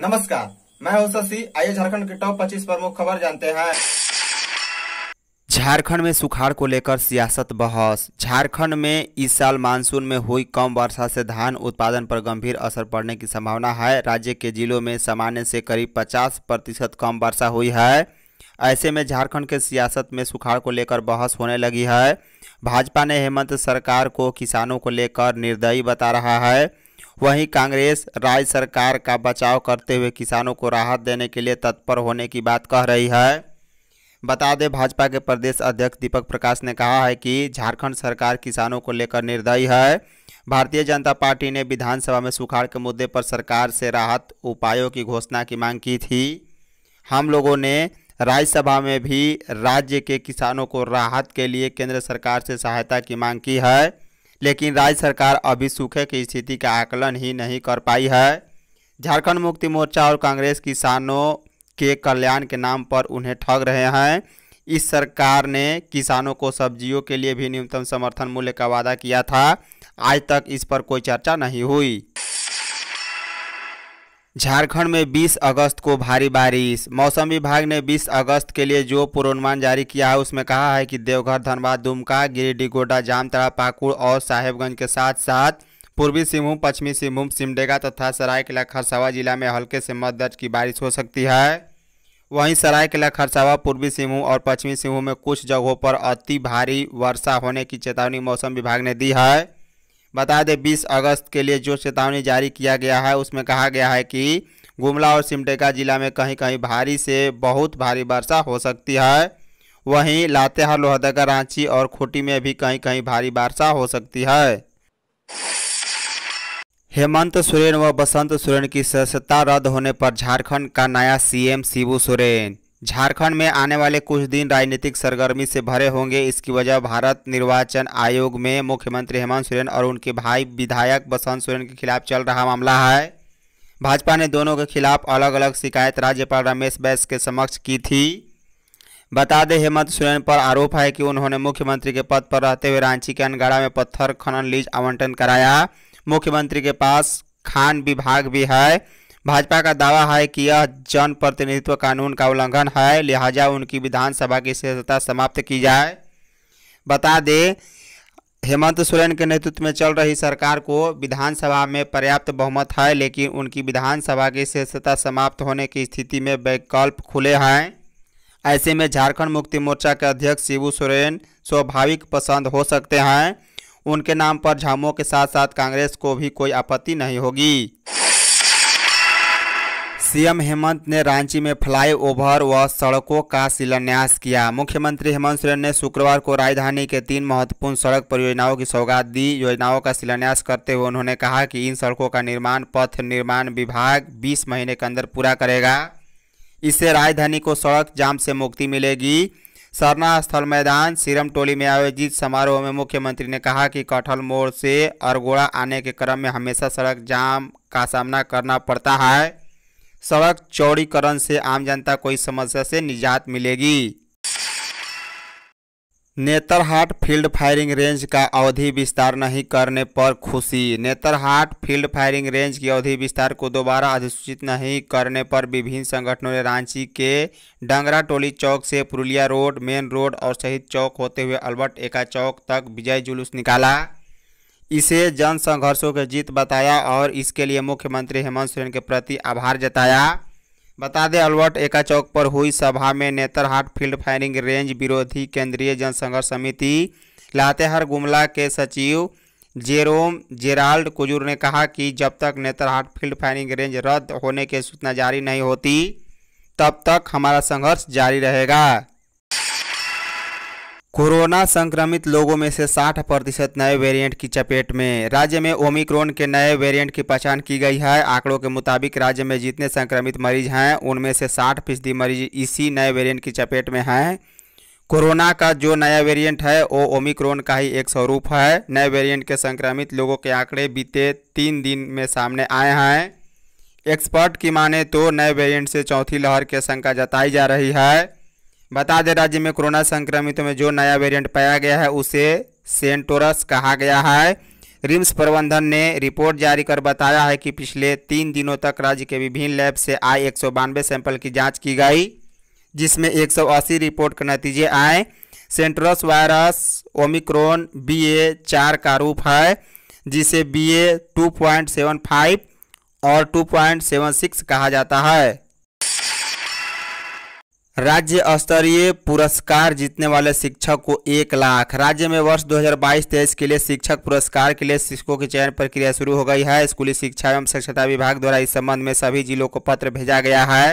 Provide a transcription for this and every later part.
नमस्कार मैं हूं शशि आइए झारखंड के टॉप 25 प्रमुख खबर जानते हैं झारखंड में सुखाड़ को लेकर सियासत बहस झारखंड में इस साल मानसून में हुई कम वर्षा से धान उत्पादन पर गंभीर असर पड़ने की संभावना है राज्य के जिलों में सामान्य से करीब 50 प्रतिशत कम वर्षा हुई है ऐसे में झारखंड के सियासत में सुखाड़ को लेकर बहस होने लगी है भाजपा ने हेमंत सरकार को किसानों को लेकर निर्दयी बता रहा है वहीं कांग्रेस राज्य सरकार का बचाव करते हुए किसानों को राहत देने के लिए तत्पर होने की बात कह रही है बता दें भाजपा के प्रदेश अध्यक्ष दीपक प्रकाश ने कहा है कि झारखंड सरकार किसानों को लेकर निर्दयी है भारतीय जनता पार्टी ने विधानसभा में सुखाड़ के मुद्दे पर सरकार से राहत उपायों की घोषणा की मांग की थी हम लोगों ने राज्यसभा में भी राज्य के किसानों को राहत के लिए केंद्र सरकार से सहायता की मांग की है लेकिन राज्य सरकार अभी सूखे की स्थिति का आकलन ही नहीं कर पाई है झारखंड मुक्ति मोर्चा और कांग्रेस किसानों के कल्याण के नाम पर उन्हें ठग रहे हैं इस सरकार ने किसानों को सब्जियों के लिए भी न्यूनतम समर्थन मूल्य का वादा किया था आज तक इस पर कोई चर्चा नहीं हुई झारखंड में 20 अगस्त को भारी बारिश मौसम विभाग ने 20 अगस्त के लिए जो पूर्वानुमान जारी किया है उसमें कहा है कि देवघर धनबाद दुमका गिरिडीह गोडा जामतरा पाकुड़ और साहेबगंज के साथ साथ पूर्वी सिंहभूम पश्चिमी सिंहभूम सिमडेगा तथा सरायकला खरसावा जिला में हल्के से मध्य दर्ज की बारिश हो सकती है वहीं सरायकला खरसावा पूर्वी सिंहभूम और पश्चिमी सिंहभूम में कुछ जगहों पर अति भारी वर्षा होने की चेतावनी मौसम विभाग ने दी है बता दें 20 अगस्त के लिए जो चेतावनी जारी किया गया है उसमें कहा गया है कि गुमला और सिमटेका जिला में कहीं कहीं भारी से बहुत भारी वर्षा हो सकती है वहीं लातेहार लोहदगा रांची और खूंटी में भी कहीं कहीं भारी वर्षा हो सकती है हेमंत सोरेन व बसंत सोरेन की सदस्यता रद्द होने पर झारखंड का नया सीएम शिबू सोरेन झारखंड में आने वाले कुछ दिन राजनीतिक सरगर्मी से भरे होंगे इसकी वजह भारत निर्वाचन आयोग में मुख्यमंत्री हेमंत सोरेन और उनके भाई विधायक बसंत सोरेन के खिलाफ चल रहा मामला है भाजपा ने दोनों के खिलाफ अलग अलग शिकायत राज्यपाल रमेश बैस के समक्ष की थी बता दें हेमंत सोरेन पर आरोप है कि उन्होंने मुख्यमंत्री के पद पर रहते हुए रांची के अनगाड़ा में पत्थर खनन लीज आवंटन कराया मुख्यमंत्री के पास खान विभाग भी है भाजपा का दावा है कि यह जनप्रतिनिधित्व कानून का उल्लंघन है लिहाजा उनकी विधानसभा की सदस्यता समाप्त की जाए बता दें हेमंत सोरेन के नेतृत्व में चल रही सरकार को विधानसभा में पर्याप्त बहुमत है लेकिन उनकी विधानसभा की सदस्यता समाप्त होने की स्थिति में वैकल्प खुले हैं ऐसे में झारखंड मुक्ति मोर्चा के अध्यक्ष शिबू सोरेन स्वाभाविक पसंद हो सकते हैं उनके नाम पर झामो के साथ साथ कांग्रेस को भी कोई आपत्ति नहीं होगी सीएम हेमंत ने रांची में फ्लाईओवर व सड़कों का शिलान्यास किया मुख्यमंत्री हेमंत सोरेन ने शुक्रवार को राजधानी के तीन महत्वपूर्ण सड़क परियोजनाओं की सौगात दी योजनाओं का शिलान्यास करते हुए उन्होंने कहा कि इन सड़कों का निर्माण पथ निर्माण विभाग 20 महीने के अंदर पूरा करेगा इससे राजधानी को सड़क जाम से मुक्ति मिलेगी सरना स्थल मैदान सीरम टोली में आयोजित समारोह में मुख्यमंत्री ने कहा कि कटहल मोड़ से अरगोड़ा आने के क्रम में हमेशा सड़क जाम का सामना करना पड़ता है सड़क चौड़ीकरण से आम जनता को इस समस्या से निजात मिलेगी नेतरहाट फील्ड फायरिंग रेंज का अवधि विस्तार नहीं करने पर खुशी नेतरहाट फील्ड फायरिंग रेंज की अवधि विस्तार को दोबारा अधिसूचित नहीं करने पर विभिन्न संगठनों ने रांची के डंगरा टोली चौक से पुरुलिया रोड मेन रोड और शहीद चौक होते हुए अल्बर्ट एका चौक तक विजय जुलूस निकाला इसे जन संघर्षों के जीत बताया और इसके लिए मुख्यमंत्री हेमंत सोरेन के प्रति आभार जताया बता दें अलवर्ट एका चौक पर हुई सभा में नेतरहाट फील्ड फायरिंग रेंज विरोधी केंद्रीय जनसंघर्ष समिति लातेहार गुमला के सचिव जेरोम जेराल्ड कुजूर ने कहा कि जब तक नेतरहाट फील्ड फायरिंग रेंज रद्द होने की सूचना जारी नहीं होती तब तक हमारा संघर्ष जारी रहेगा कोरोना संक्रमित लोगों में से 60 प्रतिशत नए वेरिएंट की चपेट में राज्य में ओमिक्रोन के नए वेरिएंट की पहचान की गई है आंकड़ों के मुताबिक राज्य में जितने संक्रमित मरीज हैं उनमें से 60 फीसदी मरीज इसी नए वेरिएंट की चपेट में हैं कोरोना का जो नया वेरिएंट है वो ओमिक्रोन का ही एक स्वरूप है नए वेरियंट के संक्रमित लोगों के आंकड़े बीते तीन दिन में सामने आए हैं एक्सपर्ट की माने तो नए वेरियंट से चौथी लहर की शंका जताई जा रही है बता दें राज्य में कोरोना संक्रमितों में जो नया वेरिएंट पाया गया है उसे सेंटोरस कहा गया है रिम्स प्रबंधन ने रिपोर्ट जारी कर बताया है कि पिछले तीन दिनों तक राज्य के विभिन्न लैब से आए एक सैंपल की जांच की गई जिसमें एक रिपोर्ट के नतीजे आए Centaurus virus omicron B A चार का रूप है जिसे B A two point seven five और टू पॉइंट सेवन सिक्स कहा जाता है राज्य स्तरीय पुरस्कार जीतने वाले शिक्षक को एक लाख राज्य में वर्ष 2022-23 के लिए शिक्षक पुरस्कार के लिए शिक्षकों की चयन प्रक्रिया शुरू हो गई है स्कूली शिक्षा एवं शिक्षता विभाग द्वारा इस संबंध में सभी जिलों को पत्र भेजा गया है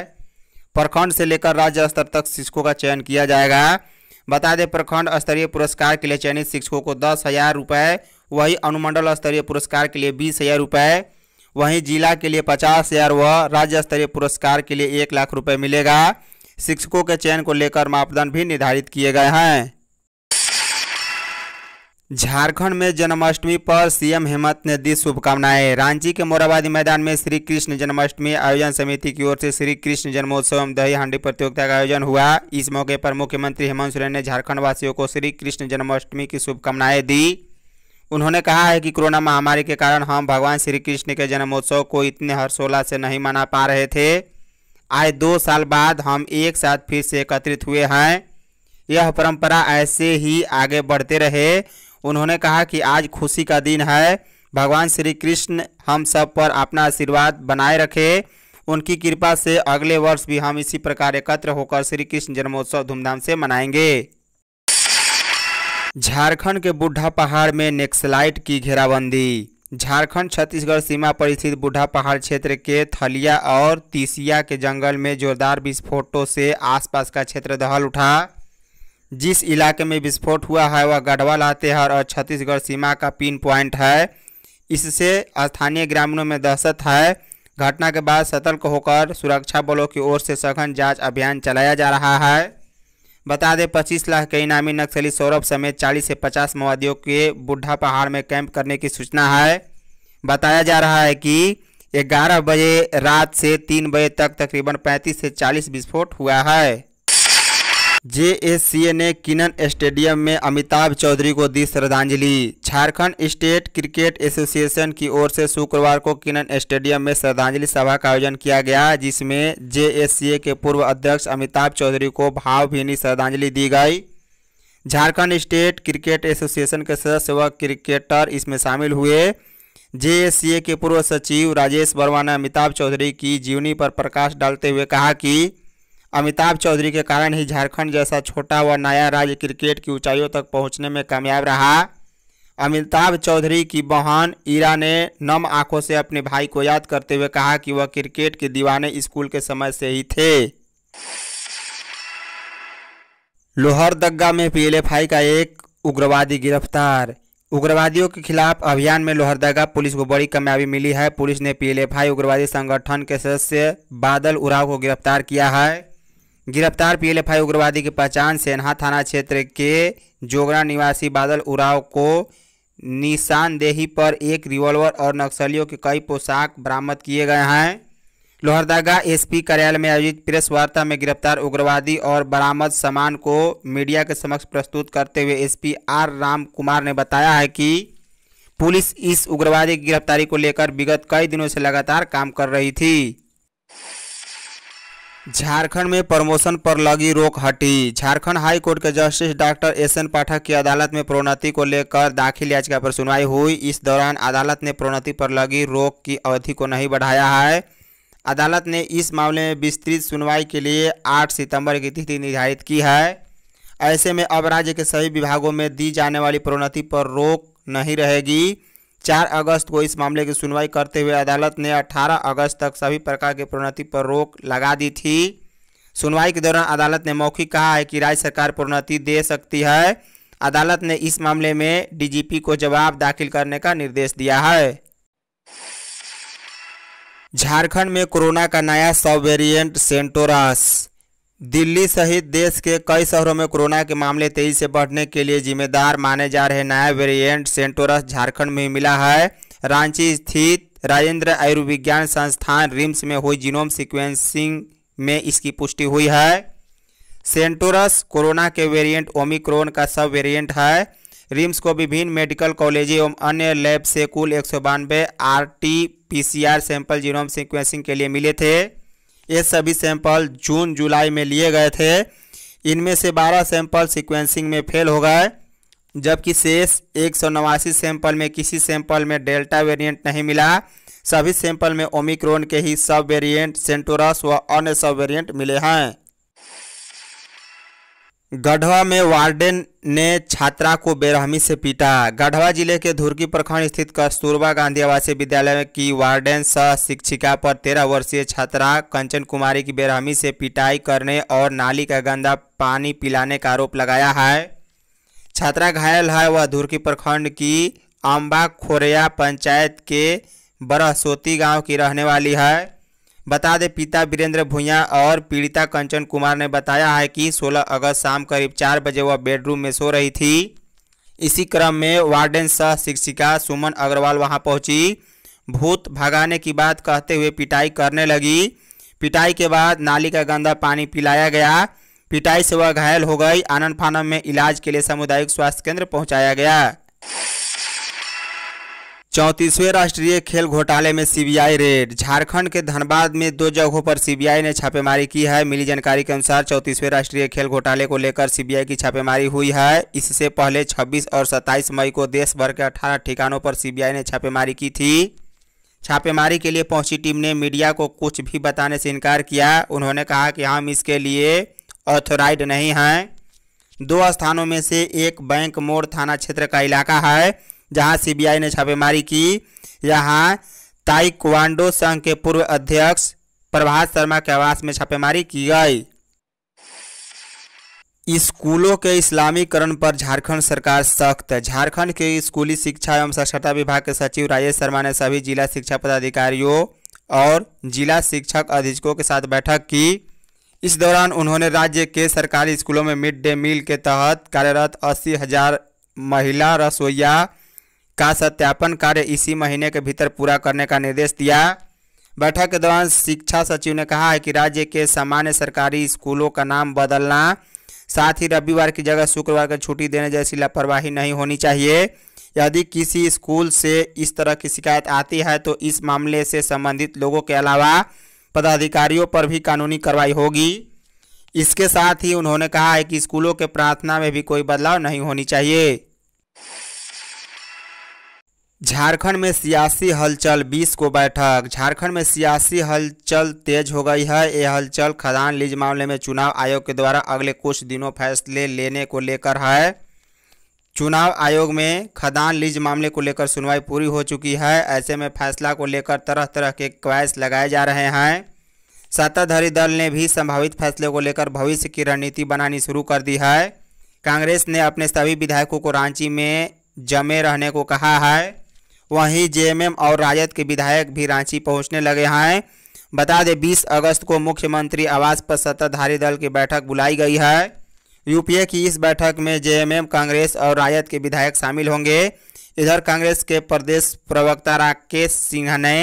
प्रखंड से लेकर राज्य स्तर तक शिक्षकों का चयन किया जाएगा बता दें प्रखंड स्तरीय पुरस्कार के लिए चयनित शिक्षकों को दस हज़ार रुपये वहीं अनुमंडल स्तरीय पुरस्कार के लिए बीस हज़ार रुपये वहीं जिला के लिए पचास हज़ार व राज्य स्तरीय पुरस्कार के लिए एक लाख रुपये मिलेगा शिक्षकों के चयन को लेकर मापदंड भी निर्धारित किए गए हैं झारखंड में जन्माष्टमी पर सीएम हेमंत ने दी शुभकामनाएं रांची के मोराबादी मैदान में श्री कृष्ण जन्माष्टमी आयोजन समिति की ओर से श्री कृष्ण जन्मोत्सव एवं दही हांडी प्रतियोगिता का आयोजन हुआ इस मौके पर मुख्यमंत्री हेमंत सोरेन ने झारखंड वासियों को श्री कृष्ण जन्माष्टमी की शुभकामनाएं दी उन्होंने कहा है कि कोरोना महामारी के कारण हम भगवान श्री कृष्ण के जन्मोत्सव को इतने हर्षोल्लास से नहीं मना पा रहे थे आज दो साल बाद हम एक साथ फिर से एकत्रित हुए हैं यह परंपरा ऐसे ही आगे बढ़ते रहे उन्होंने कहा कि आज खुशी का दिन है भगवान श्री कृष्ण हम सब पर अपना आशीर्वाद बनाए रखे उनकी कृपा से अगले वर्ष भी हम इसी प्रकार एकत्र होकर श्री कृष्ण जन्मोत्सव धूमधाम से मनाएंगे झारखंड के बुढ़ा पहाड़ में नेक्सलाइट की घेराबंदी झारखंड छत्तीसगढ़ सीमा पर स्थित बूढ़ा पहाड़ क्षेत्र के थलिया और तीसिया के जंगल में जोरदार विस्फोटों से आसपास का क्षेत्र दहल उठा जिस इलाके में विस्फोट हुआ है वह गढ़वा लातेहार और छत्तीसगढ़ सीमा का पिन पॉइंट है इससे स्थानीय ग्रामीणों में दहशत है घटना के बाद सतर्क होकर सुरक्षा बलों की ओर से सघन जांच अभियान चलाया जा रहा है बता दें पच्चीस लाख के इनामी नक्सली सौरभ समेत चालीस से पचास माओवादियों के बुढ़ा पहाड़ में कैंप करने की सूचना है बताया जा रहा है कि ग्यारह बजे रात से तीन बजे तक तकरीबन पैंतीस से चालीस विस्फोट हुआ है जे ए ने किनन स्टेडियम में अमिताभ चौधरी को दी श्रद्धांजलि झारखंड स्टेट क्रिकेट एसोसिएशन की ओर से शुक्रवार को किनन स्टेडियम में श्रद्धांजलि सभा का आयोजन किया गया जिसमें जे ए के पूर्व अध्यक्ष अमिताभ चौधरी को भावभीनी श्रद्धांजलि दी गई झारखंड स्टेट क्रिकेट एसोसिएशन के सदस्य व क्रिकेटर इसमें शामिल हुए ए के पूर्व सचिव राजेश वर्मा ने अमिताभ चौधरी की जीवनी पर प्रकाश डालते हुए कहा कि अमिताभ चौधरी के कारण ही झारखंड जैसा छोटा व नया राज्य क्रिकेट की ऊंचाइयों तक पहुंचने में कामयाब रहा अमिताभ चौधरी की बहन ईरा ने नम आंखों से अपने भाई को याद करते हुए कहा कि वह क्रिकेट के दीवाने स्कूल के समय से ही थे लोहरदग्गा में पीएलएफआई का एक उग्रवादी गिरफ्तार उग्रवादियों के खिलाफ अभियान में लोहरदगा पुलिस को बड़ी कामयाबी मिली है पुलिस ने पीएलएफआई उग्रवादी संगठन के सदस्य बादल उराव को गिरफ्तार किया है गिरफ्तार पीएलएफआई उग्रवादी की पहचान सेनहा थाना क्षेत्र के जोगरा निवासी बादल उराव को निशानदेही पर एक रिवॉल्वर और नक्सलियों के कई पोशाक बरामद किए गए हैं लोहरदगा एसपी कार्यालय में आयोजित प्रेस वार्ता में गिरफ्तार उग्रवादी और बरामद सामान को मीडिया के समक्ष प्रस्तुत करते हुए एसपी आर राम कुमार ने बताया है कि पुलिस इस उग्रवादी की गिरफ्तारी को लेकर विगत कई दिनों से लगातार काम कर रही थी झारखंड में प्रमोशन पर लगी रोक हटी झारखंड हाई कोर्ट के justice doctor S N Pathak की अदालत में प्रोन्नति को लेकर दाखिल याचिका पर सुनवाई हुई इस दौरान अदालत ने प्रोन्नति पर लगी रोक की अवधि को नहीं बढ़ाया है अदालत ने इस मामले में विस्तृत सुनवाई के लिए 8 सितंबर की तिथि निर्धारित की है ऐसे में अब राज्य के सभी विभागों में दी जाने वाली प्रोन्नति पर रोक नहीं रहेगी चार अगस्त को इस मामले की सुनवाई करते हुए अदालत ने अठारह अगस्त तक सभी प्रकार की प्रोन्नति पर रोक लगा दी थी सुनवाई के दौरान अदालत ने मौखिक कहा है कि राज्य सरकार प्रोन्नति दे सकती है अदालत ने इस मामले में डीजीपी को जवाब दाखिल करने का निर्देश दिया है झारखंड में कोरोना का नया सब वेरिएंट सेंटोरस दिल्ली सहित देश के कई शहरों में कोरोना के मामले तेजी से बढ़ने के लिए जिम्मेदार माने जा रहे नया वेरिएंट सेंटोरस झारखंड में मिला है रांची स्थित राजेंद्र आयुर्विज्ञान संस्थान रिम्स में हुई जीनोम सीक्वेंसिंग में इसकी पुष्टि हुई है सेंटोरस कोरोना के वेरिएंट ओमिक्रोन का सब वेरिएंट है रिम्स को विभिन्न मेडिकल कॉलेज एवं अन्य लैब से कुल एक सौ बानवे R T P C R sample genome sequencing के लिए मिले थे ये सभी सैंपल जून जुलाई में लिए गए थे इनमें से 12 सैंपल सीक्वेंसिंग में फेल हो गए जबकि शेष एक सैंपल में किसी सैंपल में डेल्टा वेरिएंट नहीं मिला सभी सैंपल में ओमिक्रोन के ही सब वेरिएंट सेंटोरस व अन्य सब वेरिएंट मिले हैं गढ़वा में वार्डन ने छात्रा को बेरहमी से पीटा गढ़वा जिले के धुरकी प्रखंड स्थित कस्तूरबा गांधी आवासीय विद्यालय की वार्डन सह शिक्षिका पर तेरह वर्षीय छात्रा कंचन कुमारी की बेरहमी से पिटाई करने और नाली का गंदा पानी पिलाने का आरोप लगाया है छात्रा घायल है वह धुरकी प्रखंड की अम्बा खोरिया पंचायत के बरहसोती गाँव की रहने वाली है बता दें पिता वीरेंद्र भुइया और पीड़िता कंचन कुमार ने बताया है कि 16 अगस्त शाम करीब चार बजे वह बेडरूम में सो रही थी इसी क्रम में वार्डन सह शिक्षिका सुमन अग्रवाल वहां पहुंची भूत भगाने की बात कहते हुए पिटाई करने लगी पिटाई के बाद नाली का गंदा पानी पिलाया गया पिटाई से वह घायल हो गई आनंद फानम में इलाज के लिए सामुदायिक स्वास्थ्य केंद्र पहुँचाया गया चौंतीसवें राष्ट्रीय खेल घोटाले में सीबीआई रेड झारखंड के धनबाद में दो जगहों पर सीबीआई ने छापेमारी की है मिली जानकारी के अनुसार चौंतीसवें राष्ट्रीय खेल घोटाले को लेकर सीबीआई की छापेमारी हुई है इससे पहले 26 और 27 मई को देश भर के 18 ठिकानों पर सीबीआई ने छापेमारी की थी छापेमारी के लिए पहुंची टीम ने मीडिया को कुछ भी बताने से इनकार किया उन्होंने कहा कि हम इसके लिए ऑथोराइड नहीं हैं दो स्थानों में से एक बैंक मोड़ थाना क्षेत्र का इलाका है जहां सीबीआई ने छापेमारी की यहां ताइक्वांडो संघ के पूर्व अध्यक्ष प्रभात शर्मा के आवास में छापेमारी की गई स्कूलों के इस्लामीकरण पर झारखंड सरकार सख्त झारखंड के स्कूली शिक्षा एवं साक्षरता विभाग के सचिव राजेश शर्मा ने सभी जिला शिक्षा पदाधिकारियों और जिला शिक्षक अधीक्षकों के साथ बैठक की इस दौरान उन्होंने राज्य के सरकारी स्कूलों में मिड डे मील के तहत कार्यरत अस्सी हजार महिला रसोईया का सत्यापन कार्य इसी महीने के भीतर पूरा करने का निर्देश दिया बैठक के दौरान शिक्षा सचिव ने कहा है कि राज्य के सामान्य सरकारी स्कूलों का नाम बदलना साथ ही रविवार की जगह शुक्रवार को छुट्टी देने जैसी लापरवाही नहीं होनी चाहिए यदि किसी स्कूल से इस तरह की शिकायत आती है तो इस मामले से संबंधित लोगों के अलावा पदाधिकारियों पर भी कानूनी कार्रवाई होगी इसके साथ ही उन्होंने कहा है कि स्कूलों के प्रार्थना में भी कोई बदलाव नहीं होनी चाहिए झारखंड में सियासी हलचल 20 को बैठक झारखंड में सियासी हलचल तेज हो गई है यह हलचल खदान लीज मामले में चुनाव आयोग के द्वारा अगले कुछ दिनों फैसले लेने को लेकर है चुनाव आयोग में खदान लीज मामले को लेकर सुनवाई पूरी हो चुकी है ऐसे में फैसला को लेकर तरह तरह के क्वैस लगाए जा रहे हैं सत्ताधारी दल ने भी संभावित फैसले को लेकर भविष्य की रणनीति बनानी शुरू कर दी है कांग्रेस ने अपने सभी विधायकों को रांची में जमे रहने को कहा है वहीं जेएमएम और राजद के विधायक भी रांची पहुंचने लगे हैं बता दें 20 अगस्त को मुख्यमंत्री आवास पर सत्ताधारी दल की बैठक बुलाई गई है यूपीए की इस बैठक में जेएमएम कांग्रेस और राजद के विधायक शामिल होंगे इधर कांग्रेस के प्रदेश प्रवक्ता राकेश सिंह ने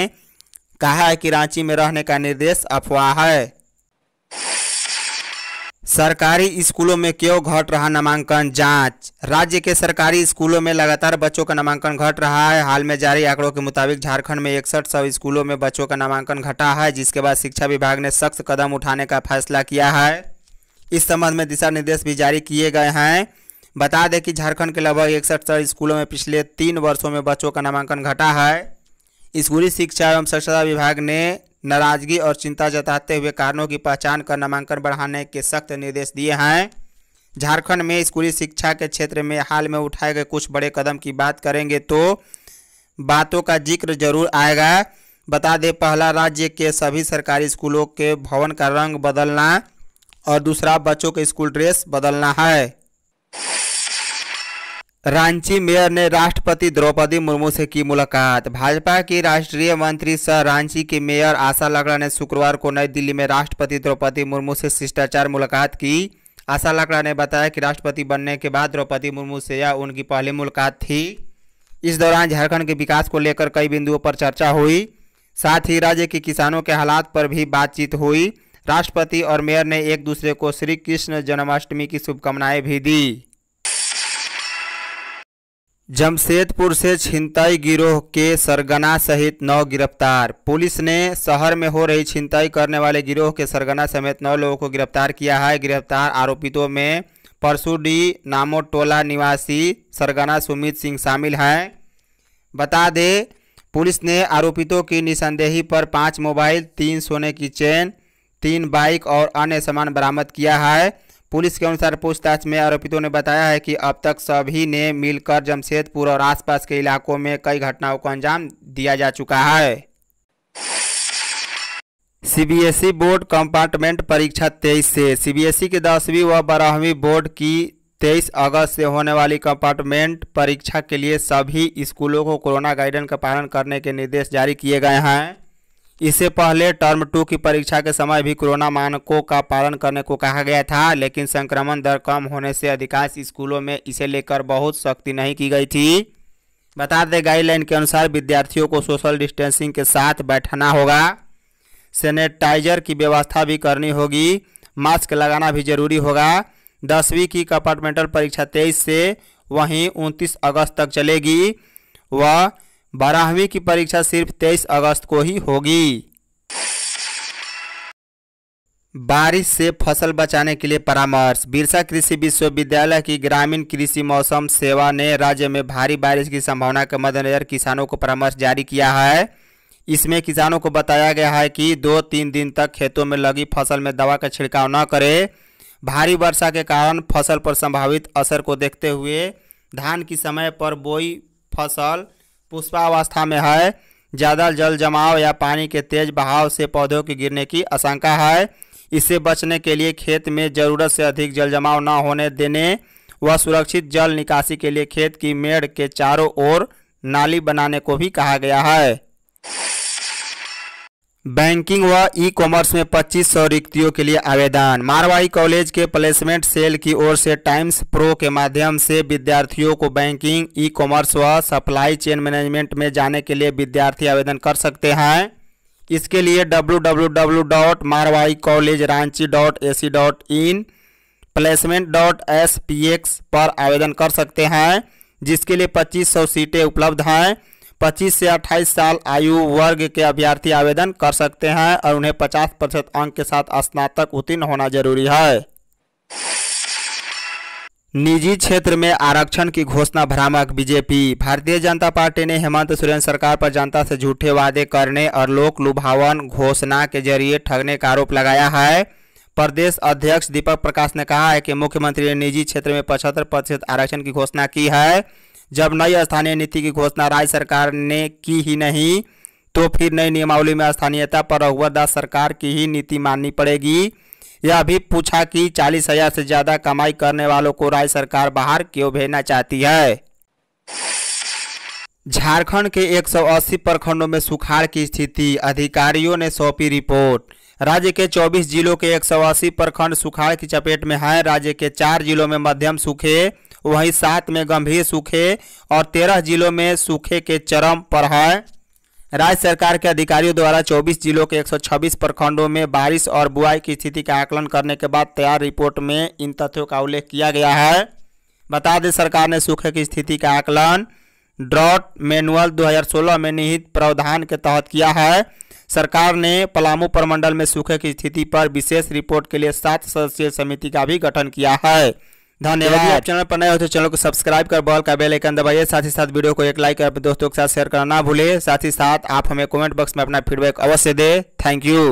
कहा है कि रांची में रहने का निर्देश अफवाह है सरकारी स्कूलों में क्यों घट रहा नामांकन जांच राज्य के सरकारी स्कूलों में लगातार बच्चों का नामांकन घट रहा है हाल में जारी आंकड़ों के मुताबिक झारखंड में इकसठ सौ स्कूलों में बच्चों का नामांकन घटा है जिसके बाद शिक्षा विभाग ने सख्त कदम उठाने का फैसला किया है इस संबंध में दिशा निर्देश भी जारी किए गए हैं बता दें कि झारखंड के लगभग इकसठ सौ स्कूलों में पिछले तीन वर्षों में बच्चों का नामांकन घटा है स्कूली शिक्षा एवं स्वच्छता विभाग ने नाराजगी और चिंता जताते हुए कारणों की पहचान कर नामांकन बढ़ाने के सख्त निर्देश दिए हैं झारखंड में स्कूली शिक्षा के क्षेत्र में हाल में उठाए गए कुछ बड़े कदम की बात करेंगे तो बातों का जिक्र जरूर आएगा बता दें पहला राज्य के सभी सरकारी स्कूलों के भवन का रंग बदलना और दूसरा बच्चों के स्कूल ड्रेस बदलना है रांची मेयर ने राष्ट्रपति द्रौपदी मुर्मू से की मुलाकात भाजपा की राष्ट्रीय मंत्री सह रांची की मेयर आशा लकड़ा ने शुक्रवार को नई दिल्ली में राष्ट्रपति द्रौपदी मुर्मू से शिष्टाचार मुलाकात की आशा लकड़ा ने बताया कि राष्ट्रपति बनने के बाद द्रौपदी मुर्मू से यह उनकी पहली मुलाकात थी इस दौरान झारखंड के विकास को लेकर कई बिंदुओं पर चर्चा हुई साथ ही राज्य के किसानों के हालात पर भी बातचीत हुई राष्ट्रपति और मेयर ने एक दूसरे को श्री कृष्ण जन्माष्टमी की शुभकामनाएं भी दी जमशेदपुर से छिनताई गिरोह के सरगना सहित नौ गिरफ्तार पुलिस ने शहर में हो रही छिनताई करने वाले गिरोह के सरगना समेत नौ लोगों को गिरफ्तार किया है गिरफ्तार आरोपितों में परसुडी नामो टोला निवासी सरगना सुमित सिंह शामिल हैं बता दें पुलिस ने आरोपितों की निशानदेही पर पाँच मोबाइल तीन सोने की चेन तीन बाइक और अन्य सामान बरामद किया है पुलिस के अनुसार पूछताछ में आरोपितों ने बताया है कि अब तक सभी ने मिलकर जमशेदपुर और आसपास के इलाकों में कई घटनाओं को अंजाम दिया जा चुका है सीबीएसई बोर्ड कंपार्टमेंट परीक्षा तेईस से सीबीएसई के दसवीं व बारहवीं बोर्ड की तेईस अगस्त से होने वाली कंपार्टमेंट परीक्षा के लिए सभी स्कूलों को कोरोना गाइडलाइन का पालन करने के निर्देश जारी किए गए हैं इससे पहले टर्म टू की परीक्षा के समय भी कोरोना मानकों का पालन करने को कहा गया था लेकिन संक्रमण दर कम होने से अधिकांश स्कूलों में इसे लेकर बहुत सख्ती नहीं की गई थी बता दें गाइडलाइन के अनुसार विद्यार्थियों को सोशल डिस्टेंसिंग के साथ बैठना होगा सेनेटाइजर की व्यवस्था भी करनी होगी मास्क लगाना भी जरूरी होगा दसवीं की कंपार्टमेंटल परीक्षा तेईस से वहीं उनतीस अगस्त तक चलेगी वह बारहवीं की परीक्षा सिर्फ तेईस अगस्त को ही होगी बारिश से फसल बचाने के लिए परामर्श बिरसा कृषि विश्वविद्यालय की ग्रामीण कृषि मौसम सेवा ने राज्य में भारी बारिश की संभावना के मद्देनजर किसानों को परामर्श जारी किया है इसमें किसानों को बताया गया है कि दो तीन दिन तक खेतों में लगी फसल में दवा का छिड़काव न करें भारी वर्षा के कारण फसल पर संभावित असर को देखते हुए धान की समय पर बोई फसल पुष्पावस्था में है ज़्यादा जल जमाव या पानी के तेज बहाव से पौधों के गिरने की आशंका है इससे बचने के लिए खेत में ज़रूरत से अधिक जल जमाव न होने देने व सुरक्षित जल निकासी के लिए खेत की मेड़ के चारों ओर नाली बनाने को भी कहा गया है बैंकिंग व ई कॉमर्स में पच्चीस सौ रिक्तियों के लिए आवेदन मारवाही कॉलेज के प्लेसमेंट सेल की ओर से टाइम्स प्रो के माध्यम से विद्यार्थियों को बैंकिंग ई कॉमर्स व सप्लाई चेन मैनेजमेंट में जाने के लिए विद्यार्थी आवेदन कर सकते हैं इसके लिए W W W dot dot college Ranchi A C dot in placement dot S P X पर आवेदन कर सकते हैं जिसके लिए पच्चीस सौ सीटें उपलब्ध हैं 25 से 28 साल आयु वर्ग के अभ्यर्थी आवेदन कर सकते हैं और उन्हें 50 प्रतिशत अंक के साथ स्नातक उत्तीर्ण होना जरूरी है निजी क्षेत्र में आरक्षण की घोषणा भ्रामक बीजेपी भारतीय जनता पार्टी ने हेमंत सोरेन सरकार पर जनता से झूठे वादे करने और लोक लुभावन घोषणा के जरिए ठगने का आरोप लगाया है प्रदेश अध्यक्ष दीपक प्रकाश ने कहा है कि मुख्यमंत्री ने निजी क्षेत्र में पचहत्तर प्रतिशत आरक्षण की घोषणा की है जब नई स्थानीय नीति की घोषणा राज्य सरकार ने की ही नहीं तो फिर नई नियमावली में स्थानीयता पर रघुवरदास सरकार की ही नीति माननी पड़ेगी यह भी पूछा कि चालीस हजार से ज़्यादा कमाई करने वालों को राज्य सरकार बाहर क्यों भेजना चाहती है झारखंड के 180 प्रखंडों में सुखाड़ की स्थिति अधिकारियों ने सौंपी रिपोर्ट राज्य के 24 जिलों के एक प्रखंड सुखाड़ की चपेट में हैं राज्य के चार जिलों में मध्यम सूखे वहीं सात में गंभीर सूखे और तेरह जिलों में सूखे के चरम पर है राज्य सरकार के अधिकारियों द्वारा 24 जिलों के 126 प्रखंडों में बारिश और बुआई की स्थिति का आकलन करने के बाद तैयार रिपोर्ट में इन तथ्यों का उल्लेख किया गया है बता दें सरकार ने सूखे की स्थिति का आकलन ड्रॉट मैनुअल 2016 में निहित प्रावधान के तहत किया है सरकार ने पलामू प्रमंडल में सूखे की स्थिति पर विशेष रिपोर्ट के लिए सात सदस्यीय समिति का भी गठन किया है धन्यवाद आप चैनल पर नए हो तो चैनल को सब्सक्राइब कर बॉल का बेल आइकन दबाइए साथ ही साथ वीडियो को एक लाइक और दोस्तों के साथ शेयर करना ना भूलें साथ ही साथ आप हमें कमेंट बॉक्स में अपना फीडबैक अवश्य दें थैंक यू